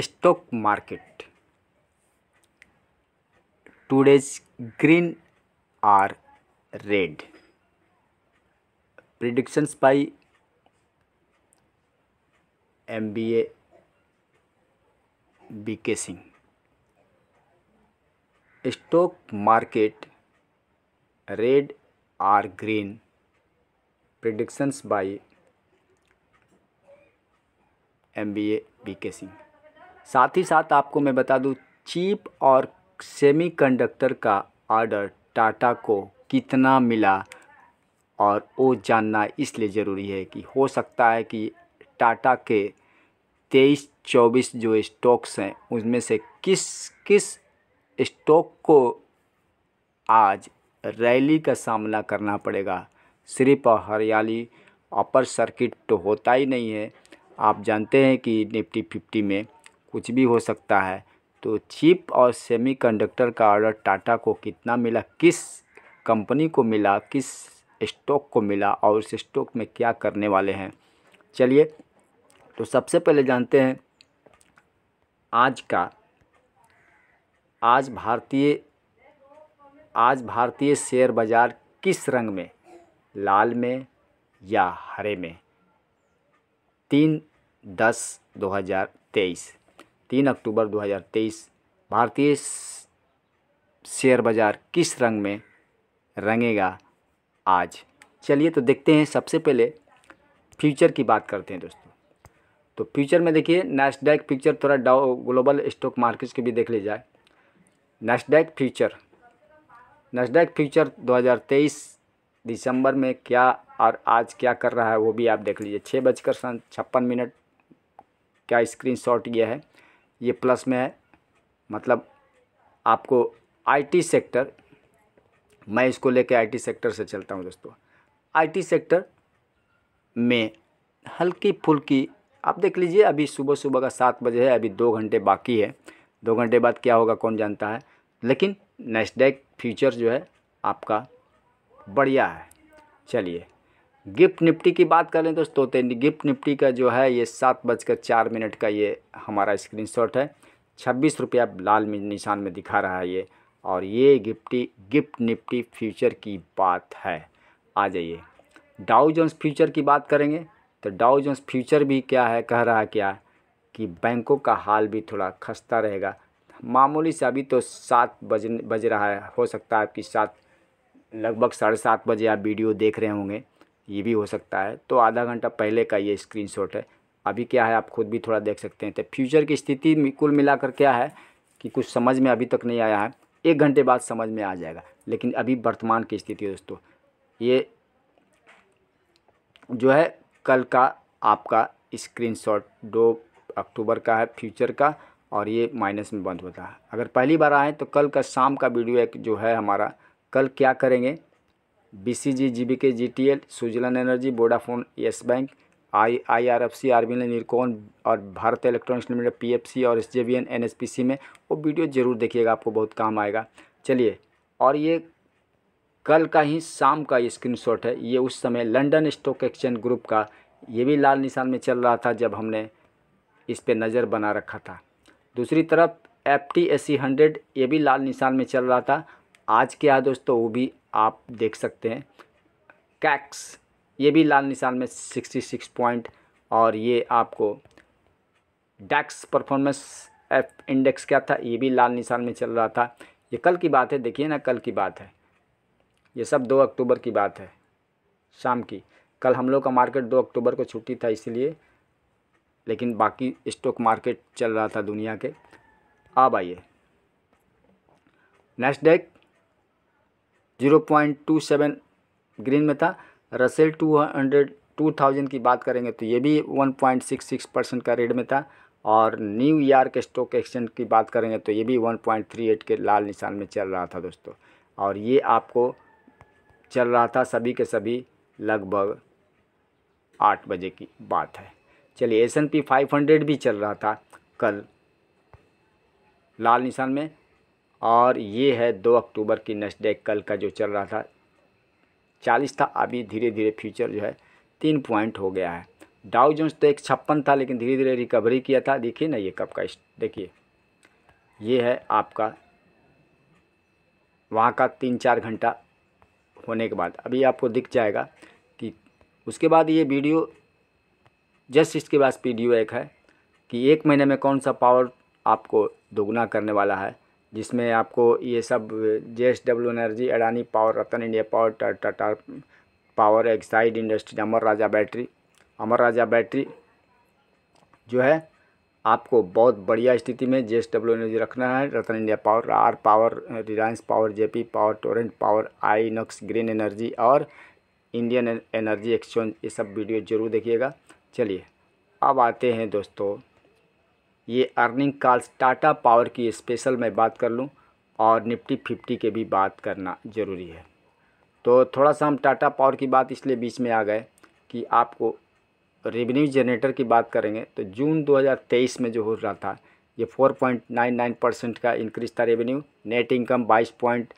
Stock market today's green or red predictions A B K Singh stock market red or green predictions A B K Singh साथ ही साथ आपको मैं बता दूं cheap और सेमीकंडक्टर का आर्डर टाटा को कितना मिला और वो जानना इसलिए ज़रूरी है कि हो सकता है कि टाटा के तेईस चौबीस जो स्टॉक्स हैं उनमें से किस किस स्टॉक को आज रैली का सामना करना पड़ेगा सिर्फ और हरियाली अपर सर्किट तो होता ही नहीं है आप जानते हैं कि निफ्टी फिफ्टी में कुछ भी हो सकता है तो चिप और सेमीकंडक्टर का ऑर्डर टाटा को कितना मिला किस कंपनी को मिला किस स्टॉक को मिला और उस स्टॉक में क्या करने वाले हैं चलिए तो सबसे पहले जानते हैं आज का आज भारतीय आज भारतीय शेयर बाज़ार किस रंग में लाल में या हरे में तीन दस दो हज़ार तेईस तीन अक्टूबर 2023 भारतीय शेयर बाज़ार किस रंग में रंगेगा आज चलिए तो देखते हैं सबसे पहले फ्यूचर की बात करते हैं दोस्तों तो फ्यूचर में देखिए नेशडैक फ्यूचर थोड़ा डाउ ग्लोबल स्टॉक मार्केट्स के भी देख लिया जाए नेशडैक फ्यूचर नेशडैक फ्यूचर 2023 दिसंबर में क्या और आज क्या कर रहा है वो भी आप देख लीजिए छः बजकर छप्पन मिनट का स्क्रीन शॉट यह है ये प्लस में है मतलब आपको आईटी सेक्टर मैं इसको लेके आईटी सेक्टर से चलता हूँ दोस्तों आईटी सेक्टर में हल्की फुल्की आप देख लीजिए अभी सुबह सुबह का सात बजे है अभी दो घंटे बाकी है दो घंटे बाद क्या होगा कौन जानता है लेकिन नेस्डेक फ्यूचर जो है आपका बढ़िया है चलिए गिफ्ट निफ्टी की बात करें दोस्तों तो गिफ्ट निफ्टी का जो है ये सात बजकर चार मिनट का ये हमारा स्क्रीनशॉट है छब्बीस रुपया लाल निशान में दिखा रहा है ये और ये गिफ्टी गिफ्ट निफ्टी फ्यूचर की बात है आ जाइए डाउ जोन्स फ्यूचर की बात करेंगे तो डाउ जोन्स फ्यूचर भी क्या है कह रहा है क्या कि बैंकों का हाल भी थोड़ा खस्ता रहेगा मामूली से अभी तो सात बज बज रहा है हो सकता है आपकी सात लगभग साढ़े सात बजे आप वीडियो देख रहे होंगे ये भी हो सकता है तो आधा घंटा पहले का ये स्क्रीन है अभी क्या है आप खुद भी थोड़ा देख सकते हैं तो फ्यूचर की स्थिति कुल मिलाकर क्या है कि कुछ समझ में अभी तक नहीं आया है एक घंटे बाद समझ में आ जाएगा लेकिन अभी वर्तमान की स्थिति दोस्तों ये जो है कल का आपका स्क्रीनशॉट दो अक्टूबर का है फ्यूचर का और ये माइनस में बंद होता है अगर पहली बार आएँ तो कल का शाम का वीडियो एक जो है हमारा कल क्या करेंगे B C ji G B K G T L Switzerland energy Vodafone Yes Bank I I R F C R B L और Bharat Electronics Limited P F C और S J B N N S P C में वो video ज़रूर देखिएगा आपको बहुत काम आएगा चलिए और ये कल का ही शाम का स्क्रीनशॉट है ये उस समय लंडन स्टॉक एक्सचेंज ग्रुप का ये भी लाल निशान में चल रहा था जब हमने इस पर नज़र बना रखा था दूसरी तरफ F T S C hundred ये भी लाल निशान में चल रहा था आज क्या दोस्तों वो भी आप देख सकते हैं कैक्स ये भी लाल निशान में 66 पॉइंट और ये आपको डैक्स परफॉर्मेंस एफ इंडेक्स क्या था ये भी लाल निशान में चल रहा था ये कल की बात है देखिए ना कल की बात है ये सब दो अक्टूबर की बात है शाम की कल हम लोग का मार्केट दो अक्टूबर को छुट्टी था इसलिए लेकिन बाकी स्टॉक मार्केट चल रहा था दुनिया के अब आइए next DAX zero point two seven green में था Russell two hundred two thousand की बात करेंगे तो ये भी one point six six percent का रेड में था और न्यू न्यूयॉर्क स्टॉक एक्सचेंज की बात करेंगे तो ये भी वन पॉइंट थ्री एट के लाल निशान में चल रहा था दोस्तों और ये आपको चल रहा था सभी के सभी लगभग आठ बजे की बात है चलिए S N P five hundred भी चल रहा था कल लाल निशान में और ये है दो अक्टूबर की डे कल का जो चल रहा था चालीस था अभी धीरे धीरे फ्यूचर जो है तीन पॉइंट हो गया है डाउ जोन्स तो एक छप्पन था लेकिन धीरे धीरे रिकवरी किया था देखिए ना ये कब का देखिए ये है आपका वहाँ का तीन चार घंटा होने के बाद अभी आपको दिख जाएगा कि उसके बाद ये वीडियो जस्ट इसके बाद पी एक है कि एक महीने में कौन सा पावर आपको दोगुना करने वाला है जिसमें आपको ये सब J W energy Adani power Ratan India power Tata टा, power Exide industry Amar Raja battery Amar Raja battery जो है आपको बहुत बढ़िया स्थिति में जे डब्ल्यू एनर्जी रखना है Ratan India power R power Reliance power J P power Torrent power Inox green energy और इंडियन एनर्जी एक्सचेंज ये सब वीडियो जरूर देखिएगा चलिए अब आते हैं दोस्तों ये अर्निंग कॉल्स टाटा पावर की स्पेशल मैं बात कर लूँ और निफ्टी फिफ्टी के भी बात करना ज़रूरी है तो थोड़ा सा हम टाटा पावर की बात इसलिए बीच में आ गए कि आपको रेवेन्यू जनरेटर की बात करेंगे तो जून 2023 में जो हो रहा था ये 4.99 परसेंट का इंक्रीज था revenue net income 22 point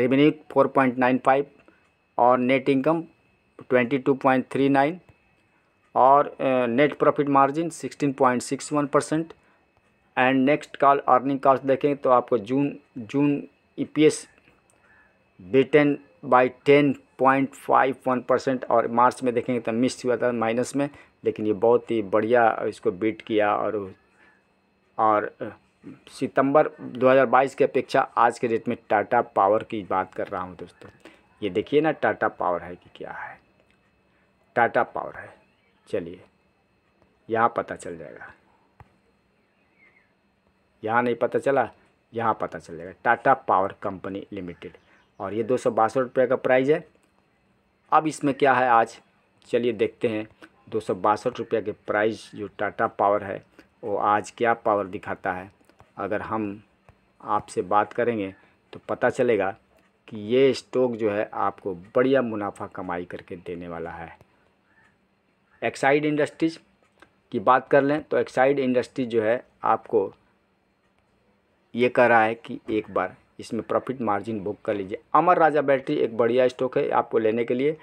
revenue 4.95 और नेट इनकम 22.39 और net profit margin 16.61 percent and next call earning call देखें तो आपको June June EPS beaten by ten point five one percent और मार्च में देखेंगे तो मिस हुआ था माइनस में लेकिन ये बहुत ही बढ़िया इसको बीट किया और और सितंबर 2022 के अपेक्षा आज के डेट में टाटा पावर की बात कर रहा हूँ दोस्तों ये देखिए ना टाटा पावर है कि क्या है टाटा पावर है चलिए यहाँ पता चल जाएगा यहाँ नहीं पता चला यहाँ पता चल जाएगा टाटा पावर कंपनी लिमिटेड और ये दो सौ बासठ रुपये का प्राइस है अब इसमें क्या है आज चलिए देखते हैं दो सौ बासठ रुपये के प्राइस जो टाटा पावर है वो आज क्या पावर दिखाता है अगर हम आपसे बात करेंगे तो पता चलेगा कि ये स्टॉक जो है आपको बढ़िया मुनाफा कमाई करके देने वाला है एक्साइड इंडस्ट्रीज की बात कर लें तो एक्साइड इंडस्ट्रीज़ जो है आपको ये कह रहा है कि एक बार इसमें प्रॉफिट मार्जिन बुक कर लीजिए अमर राजा बैटरी एक बढ़िया स्टॉक है आपको लेने के लिए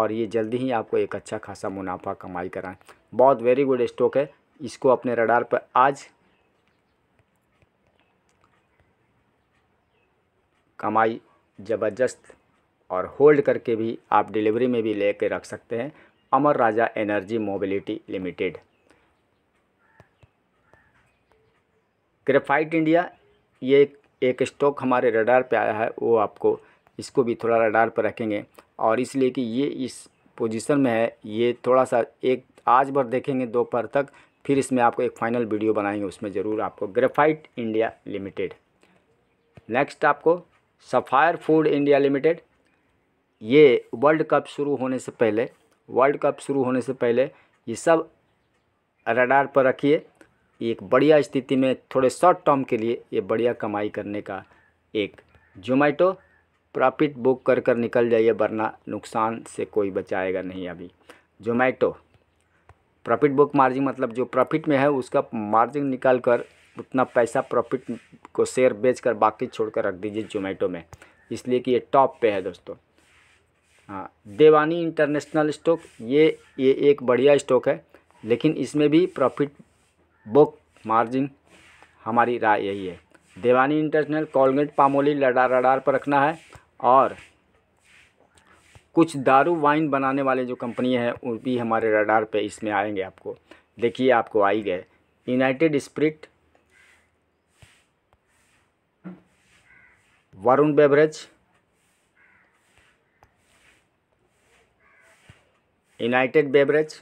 और ये जल्दी ही आपको एक अच्छा खासा मुनाफा कमाई कराएँ बहुत वेरी गुड स्टॉक है इसको अपने रडार पर आज कमाई ज़बरदस्त और होल्ड करके भी आप डिलीवरी में भी ले कर रख सकते हैं Amar Raja energy mobility limited graphite India ये एक स्टॉक हमारे रडार पे आया है वो आपको इसको भी थोड़ा रडार पर रखेंगे और इसलिए कि ये इस पोजीशन में है ये थोड़ा सा एक आज भर देखेंगे दोपहर तक फिर इसमें आपको एक फाइनल वीडियो बनाएंगे उसमें ज़रूर आपको ग्रेफाइट इंडिया लिमिटेड नेक्स्ट आपको सफ़ायर फूड इंडिया लिमिटेड ये वर्ल्ड कप शुरू होने से पहले वर्ल्ड कप शुरू होने से पहले ये सब रडार पर रखिए एक बढ़िया स्थिति में थोड़े शॉर्ट टर्म के लिए ये बढ़िया कमाई करने का एक जोमेटो प्रॉफिट बुक कर कर निकल जाइए वरना नुकसान से कोई बचाएगा नहीं अभी जोमेटो प्रॉफिट बुक मार्जिन मतलब जो प्रॉफिट में है उसका मार्जिन निकाल कर उतना पैसा प्रॉफिट को शेयर बेच कर बाकी छोड़ कर रख दीजिए जोमेटो में इसलिए कि ये टॉप पे है दोस्तों हाँ देवानी इंटरनेशनल स्टॉक ये ये एक बढ़िया स्टॉक है लेकिन इसमें भी प्रॉफिट बुक मार्जिन हमारी राय यही है देवानी इंटरनेशनल कॉलगेट पामोली लडा रडार पर रखना है और कुछ दारू वाइन बनाने वाले जो कंपनी हैं वो भी हमारे रडार पे इसमें आएंगे आपको देखिए आपको आई गए United Spirit Varun beverage United beverage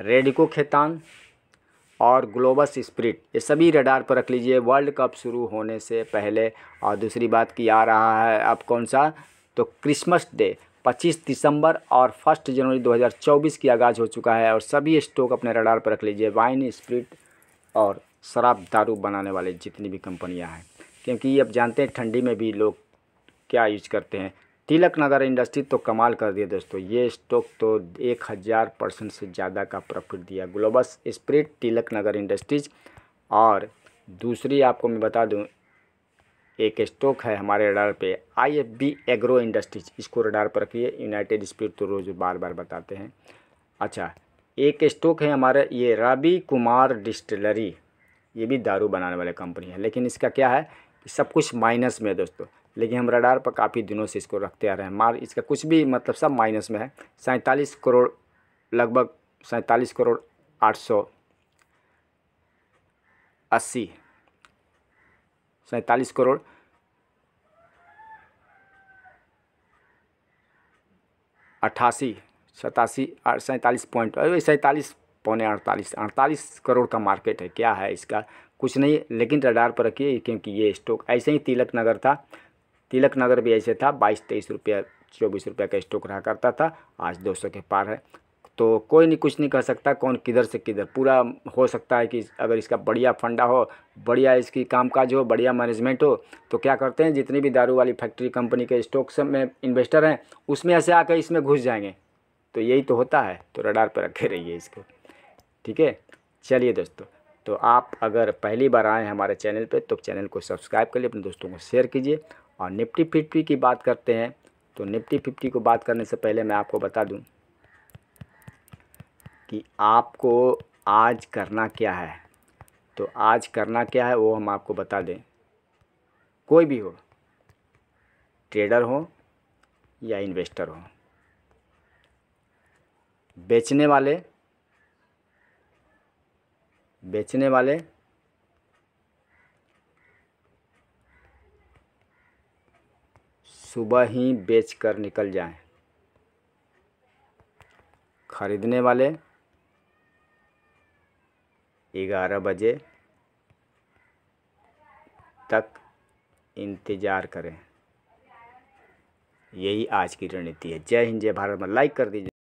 Radico Khaitan और ग्लोबस स्प्रिट ये सभी रडार पर रख लीजिए वर्ल्ड कप शुरू होने से पहले और दूसरी बात की आ रहा है अब कौन सा तो क्रिसमस डे 25 दिसंबर और 1 जनवरी 2024 की आगाज़ हो चुका है और सभी स्टॉक अपने रडार पर रख लीजिए वाइन स्प्रिट और शराब दारू बनाने वाले जितनी भी कंपनियां हैं क्योंकि ये अब जानते हैं ठंडी में भी लोग क्या यूज करते हैं तिलक नगर इंडस्ट्री तो कमाल कर दिया दोस्तों ये स्टॉक तो एक हज़ार परसेंट से ज़्यादा का प्रॉफिट दिया Globus spirit Tilak Nagar industries और दूसरी आपको मैं बता दूं एक स्टॉक है हमारे रडार पे I F B agro industries इसको रडार पर रखिए यूनाइटेड स्प्रिट तो रोज़ बार बार बताते हैं अच्छा एक स्टॉक है हमारे ये रवि कुमार डिस्टलरी ये भी दारू बनाने वाले कंपनी है लेकिन इसका क्या है सब कुछ माइनस में दोस्तों लेकिन हम रडार पर काफ़ी दिनों से इसको रखते आ रहे हैं मार इसका कुछ भी मतलब सब माइनस में है सैंतालीस करोड़ लगभग सैंतालीस करोड़ आठ सौ अस्सी सैंतालीस करोड़ अट्ठासी सतासी सैंतालीस पॉइंट सैंतालीस पौने अड़तालीस अड़तालीस करोड़ का मार्केट है क्या है इसका कुछ नहीं लेकिन रडार पर रखिए क्योंकि ये स्टॉक ऐसे ही तिलक नगर था तिलक नगर भी ऐसे था बाईस तेईस रुपया चौबीस रुपया का स्टॉक रहा करता था आज दो सौ के पार है तो कोई नहीं कुछ नहीं कह सकता कौन किधर से किधर पूरा हो सकता है कि अगर इसका बढ़िया फंडा हो बढ़िया इसकी कामकाज हो बढ़िया मैनेजमेंट हो तो क्या करते हैं जितनी भी दारू वाली फैक्ट्री कंपनी के स्टॉक्स में इन्वेस्टर हैं उसमें ऐसे आकर इसमें घुस जाएंगे तो यही तो होता है तो रडार पर रखे रहिए इसको ठीक है चलिए दोस्तों तो आप अगर पहली बार आए हमारे चैनल पर तो चैनल को सब्सक्राइब कर लिए अपने दोस्तों को शेयर कीजिए और निफ्टी फिफ्टी की बात करते हैं तो निफ्टी फिफ्टी को बात करने से पहले मैं आपको बता दूं कि आपको आज करना क्या है तो आज करना क्या है वो हम आपको बता दें कोई भी हो ट्रेडर हो या इन्वेस्टर हो बेचने वाले बेचने वाले सुबह ही बेच कर निकल जाएं। ख़रीदने वाले ग्यारह बजे तक इंतज़ार करें यही आज की रणनीति है जय हिंद जय भारत में लाइक कर दीजिए